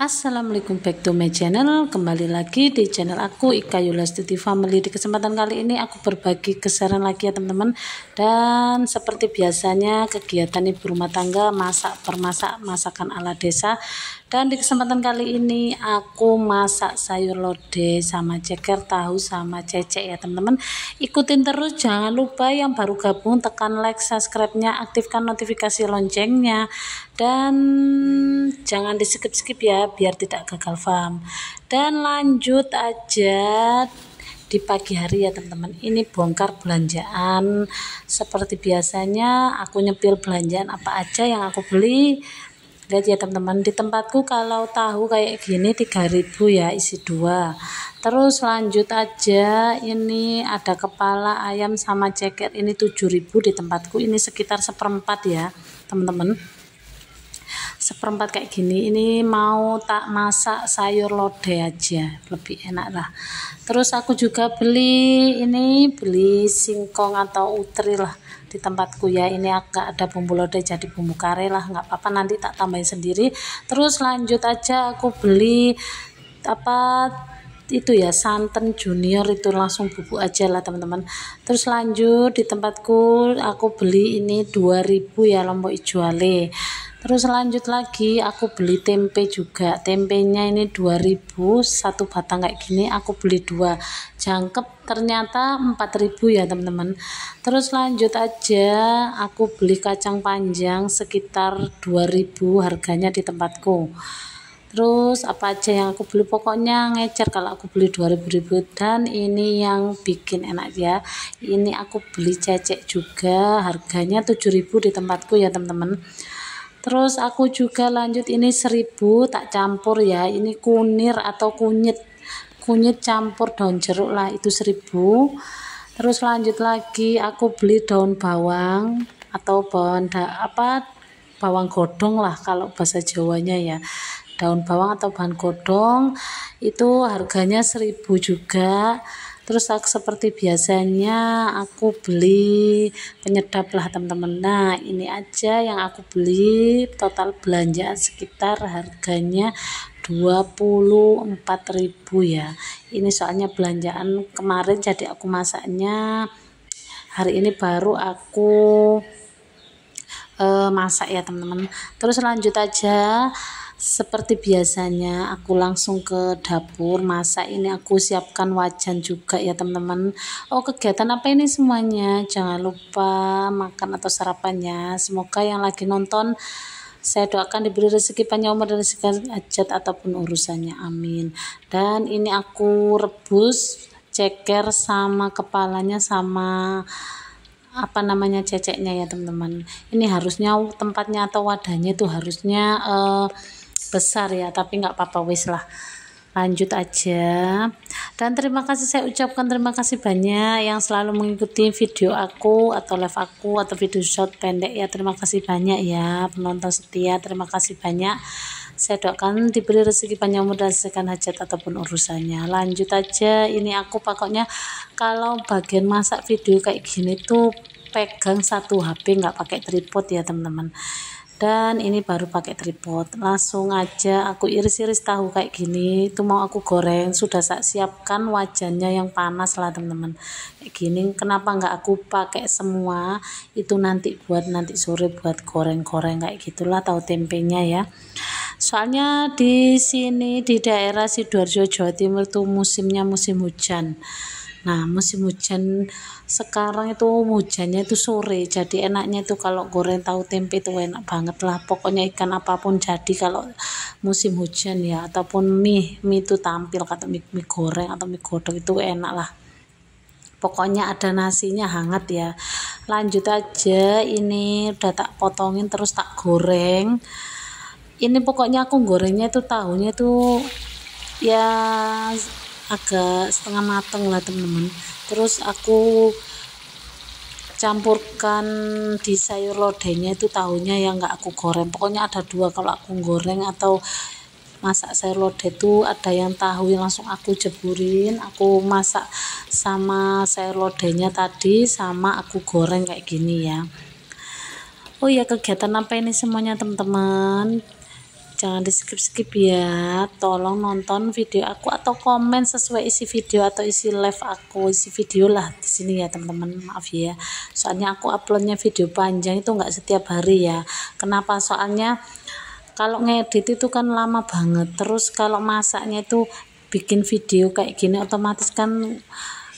Assalamualaikum back to my channel Kembali lagi di channel aku Ika Yulastuti Family Di kesempatan kali ini aku berbagi kesaran lagi ya teman-teman Dan seperti biasanya kegiatan ibu rumah tangga Masak permasak masakan ala desa dan di kesempatan kali ini aku masak sayur lodeh sama ceker tahu sama cecek ya teman-teman. Ikutin terus jangan lupa yang baru gabung tekan like subscribe-nya, aktifkan notifikasi loncengnya dan jangan di skip-skip ya biar tidak gagal paham. Dan lanjut aja di pagi hari ya teman-teman ini bongkar belanjaan seperti biasanya aku nyepil belanjaan apa aja yang aku beli lihat ya teman-teman di tempatku kalau tahu kayak gini 3000 ya isi dua terus lanjut aja ini ada kepala ayam sama ceker ini 7000 di tempatku ini sekitar seperempat ya teman-teman seperempat kayak gini ini mau tak masak sayur lodeh aja lebih enak lah terus aku juga beli ini beli singkong atau utri lah di tempatku ya ini agak ada bumbu lodeh jadi bumbu kare lah nggak apa-apa nanti tak tambahin sendiri terus lanjut aja aku beli apa itu ya santan junior itu langsung bubuk aja lah teman-teman terus lanjut di tempatku aku beli ini 2000 ya lombok ijuale terus lanjut lagi aku beli tempe juga tempenya ini 2000 satu batang kayak gini aku beli dua jangkep ternyata 4000 ya teman-teman terus lanjut aja aku beli kacang panjang sekitar 2000 harganya di tempatku terus apa aja yang aku beli pokoknya ngecer kalau aku beli 2000 ribu dan ini yang bikin enak ya ini aku beli cecek juga harganya 7000 di tempatku ya teman-teman Terus aku juga lanjut ini seribu tak campur ya. Ini kunir atau kunyit. Kunyit campur daun jeruk lah itu seribu. Terus lanjut lagi aku beli daun bawang atau bawang da, apa bawang godong lah kalau bahasa Jawanya ya. Daun bawang atau bahan godong itu harganya seribu juga terus aku seperti biasanya aku beli penyedap lah teman-teman nah ini aja yang aku beli total belanjaan sekitar harganya 24.000 ya ini soalnya belanjaan kemarin jadi aku masaknya hari ini baru aku uh, masak ya teman-teman terus lanjut aja seperti biasanya aku langsung ke dapur masa ini aku siapkan wajan juga ya teman-teman. Oh kegiatan apa ini semuanya? Jangan lupa makan atau sarapannya. Semoga yang lagi nonton saya doakan diberi rezeki panjang umur dan rezeki ajat ataupun urusannya. Amin. Dan ini aku rebus ceker sama kepalanya sama apa namanya ceceknya ya teman-teman. Ini harusnya tempatnya atau wadahnya itu harusnya uh, besar ya tapi nggak apa-apa wis lah lanjut aja dan terima kasih saya ucapkan terima kasih banyak yang selalu mengikuti video aku atau live aku atau video short pendek ya terima kasih banyak ya penonton setia terima kasih banyak saya doakan diberi rezeki panjang umur dan hajat ataupun urusannya lanjut aja ini aku pokoknya kalau bagian masak video kayak gini tuh pegang satu HP nggak pakai tripod ya teman-teman dan ini baru pakai tripod langsung aja aku iris-iris tahu kayak gini itu mau aku goreng sudah saya siapkan wajannya yang panas lah teman-teman kayak gini kenapa nggak aku pakai semua itu nanti buat nanti sore buat goreng-goreng kayak gitulah tahu tempenya ya soalnya di sini di daerah Sidoarjo Jawa Timur tuh musimnya musim hujan Nah, musim hujan sekarang itu hujannya itu sore. Jadi enaknya itu kalau goreng tahu tempe itu enak banget lah. Pokoknya ikan apapun jadi kalau musim hujan ya ataupun mie, mie itu tampil kata mie, mie goreng atau mie godok itu enak lah. Pokoknya ada nasinya hangat ya. Lanjut aja ini udah tak potongin terus tak goreng. Ini pokoknya aku gorengnya itu tahunya itu ya agak setengah mateng lah teman-teman terus aku campurkan di sayur lodehnya itu tahunya yang nggak aku goreng pokoknya ada dua kalau aku goreng atau masak sayur lodeh itu ada yang tahu yang langsung aku jeburin aku masak sama sayur lodehnya tadi sama aku goreng kayak gini ya oh ya kegiatan apa ini semuanya teman-teman jangan di skip skip ya tolong nonton video aku atau komen sesuai isi video atau isi live aku isi video lah di sini ya teman-teman maaf ya soalnya aku uploadnya video panjang itu nggak setiap hari ya kenapa soalnya kalau ngedit itu kan lama banget terus kalau masaknya itu bikin video kayak gini otomatis kan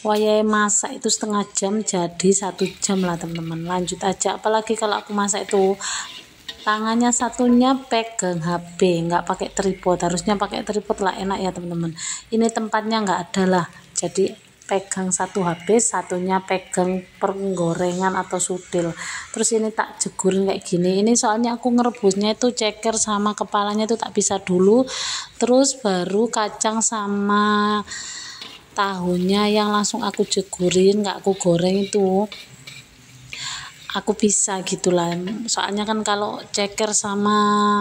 wayah masak itu setengah jam jadi satu jam lah teman-teman lanjut aja apalagi kalau aku masak itu tangannya satunya pegang HP nggak pakai tripod harusnya pakai tripod lah enak ya teman-teman ini tempatnya nggak ada lah jadi pegang satu HP satunya pegang penggorengan atau sudil terus ini tak jegurin kayak gini ini soalnya aku ngerebusnya itu ceker sama kepalanya itu tak bisa dulu terus baru kacang sama tahunya yang langsung aku jegurin nggak aku goreng itu aku bisa gitulah soalnya kan kalau ceker sama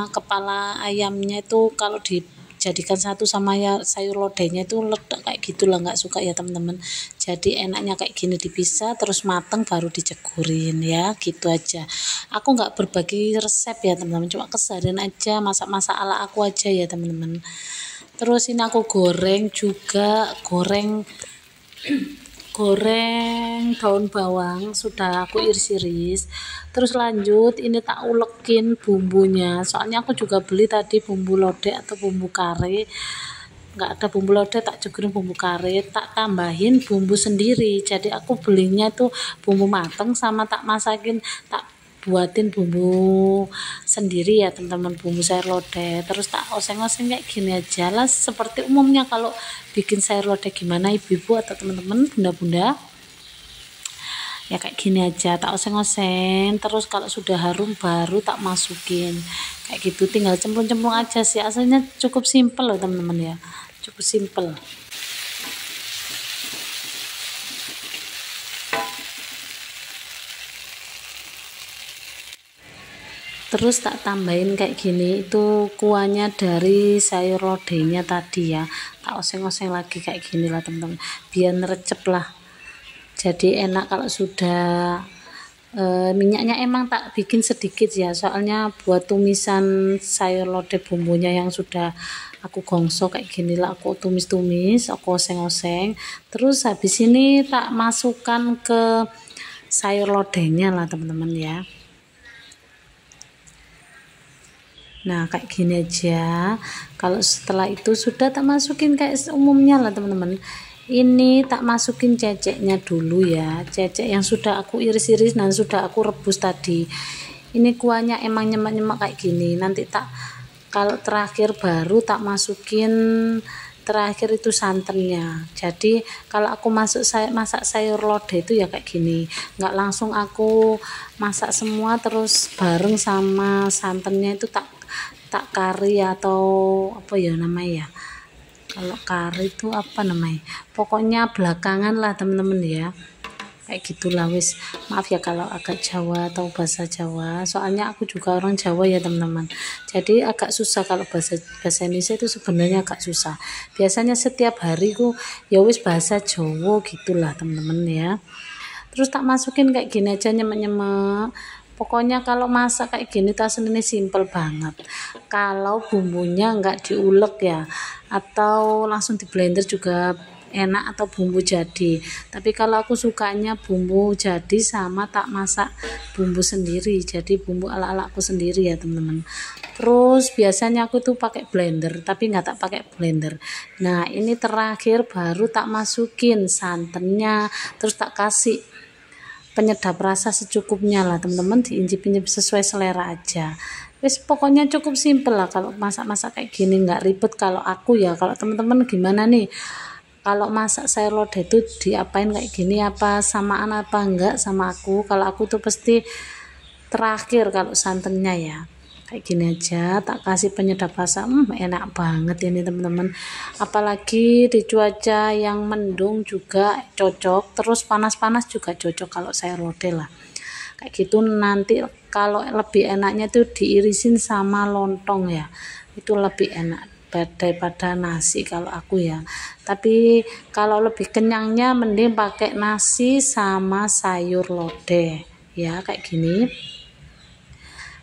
kepala ayamnya itu kalau dijadikan satu sama ya sayur lodehnya itu ledak kayak gitulah nggak suka ya teman-teman jadi enaknya kayak gini dipisah terus mateng baru dicegurin ya gitu aja aku nggak berbagi resep ya teman-teman cuma kesadaran aja masak-masak ala aku aja ya teman-teman terus ini aku goreng juga goreng goreng daun bawang sudah aku iris-iris terus lanjut ini tak ulekin bumbunya soalnya aku juga beli tadi bumbu lodeh atau bumbu kare Enggak ada bumbu lodeh tak jegerin bumbu kare tak tambahin bumbu sendiri jadi aku belinya tuh bumbu mateng sama tak masakin tak buatin bumbu sendiri ya teman-teman bumbu sayur lodeh terus tak oseng-oseng kayak gini aja lah seperti umumnya kalau bikin sayur lodeh gimana ibu-ibu atau teman-teman bunda-bunda ya kayak gini aja tak oseng-oseng terus kalau sudah harum baru tak masukin kayak gitu tinggal cemplung-cemplung aja sih asalnya cukup simple loh teman-teman ya cukup simple terus tak tambahin kayak gini itu kuahnya dari sayur lodehnya tadi ya tak oseng-oseng lagi kayak gini lah teman-teman biar recep lah jadi enak kalau sudah e, minyaknya emang tak bikin sedikit ya soalnya buat tumisan sayur lodeh bumbunya yang sudah aku gongsok kayak gini lah aku tumis-tumis aku oseng-oseng terus habis ini tak masukkan ke sayur lodehnya lah teman-teman ya Nah, kayak gini aja. Kalau setelah itu sudah tak masukin kayak umumnya lah, teman-teman. Ini tak masukin ceceknya dulu ya. Cecek yang sudah aku iris-iris dan sudah aku rebus tadi. Ini kuahnya emang nyemak-nyemak kayak gini. Nanti tak kalau terakhir baru tak masukin terakhir itu santannya jadi kalau aku masuk saya masak sayur lodeh itu ya kayak gini nggak langsung aku masak semua terus bareng sama santannya itu tak tak kari atau apa ya namanya ya kalau kari itu apa namanya pokoknya belakangan lah temen-temen ya kayak gitulah wis maaf ya kalau agak Jawa atau bahasa Jawa soalnya aku juga orang Jawa ya teman-teman jadi agak susah kalau bahasa bahasa Indonesia itu sebenarnya agak susah biasanya setiap hari ku ya wis bahasa Jawa gitulah teman-teman ya terus tak masukin kayak gini aja nyemek-nyemek pokoknya kalau masak kayak gini tasun ini simple banget kalau bumbunya nggak diulek ya atau langsung di blender juga enak atau bumbu jadi tapi kalau aku sukanya bumbu jadi sama tak masak bumbu sendiri jadi bumbu ala ala aku sendiri ya teman-teman terus biasanya aku tuh pakai blender tapi nggak tak pakai blender nah ini terakhir baru tak masukin santannya terus tak kasih penyedap rasa secukupnya lah teman-teman diincip-incip sesuai selera aja wis pokoknya cukup simple lah kalau masak-masak kayak gini nggak ribet kalau aku ya kalau teman-teman gimana nih kalau masak sayur lodeh itu diapain kayak gini apa samaan apa enggak sama aku kalau aku tuh pasti terakhir kalau santannya ya kayak gini aja tak kasih penyedap rasa hmm, enak banget ini teman-teman apalagi di cuaca yang mendung juga cocok terus panas-panas juga cocok kalau saya rode lah kayak gitu nanti kalau lebih enaknya tuh diirisin sama lontong ya itu lebih enak daripada nasi kalau aku ya tapi kalau lebih kenyangnya mending pakai nasi sama sayur lodeh ya kayak gini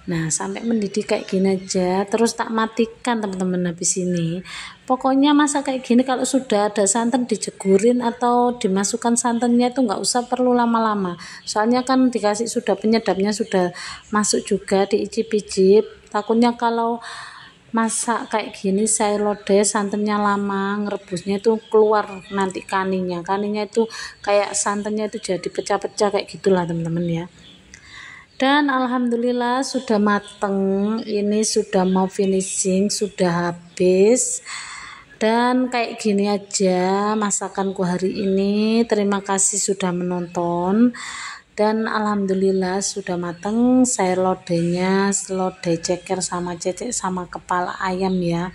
Nah, sampai mendidih kayak gini aja, terus tak matikan teman-teman habis ini. Pokoknya masak kayak gini kalau sudah ada santan dijegurin atau dimasukkan santannya itu nggak usah perlu lama-lama. Soalnya kan dikasih sudah penyedapnya sudah masuk juga diicip-icip. Takutnya kalau masak kayak gini saya lode santannya lama ngerebusnya itu keluar nanti kaninya kaninya itu kayak santannya itu jadi pecah-pecah kayak gitulah teman-teman ya dan alhamdulillah sudah mateng ini sudah mau finishing sudah habis dan kayak gini aja masakanku hari ini terima kasih sudah menonton dan alhamdulillah sudah mateng saya lodenya lode ceker sama cecek sama kepala ayam ya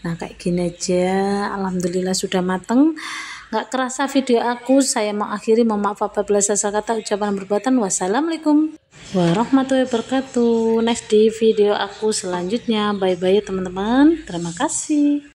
nah kayak gini aja alhamdulillah sudah mateng Gak kerasa video aku, saya mengakhiri mohon maaf apabila saya kata ucapan perbuatan. Wassalamualaikum warahmatullahi wabarakatuh. Next di video aku selanjutnya. Bye-bye teman-teman. Terima kasih.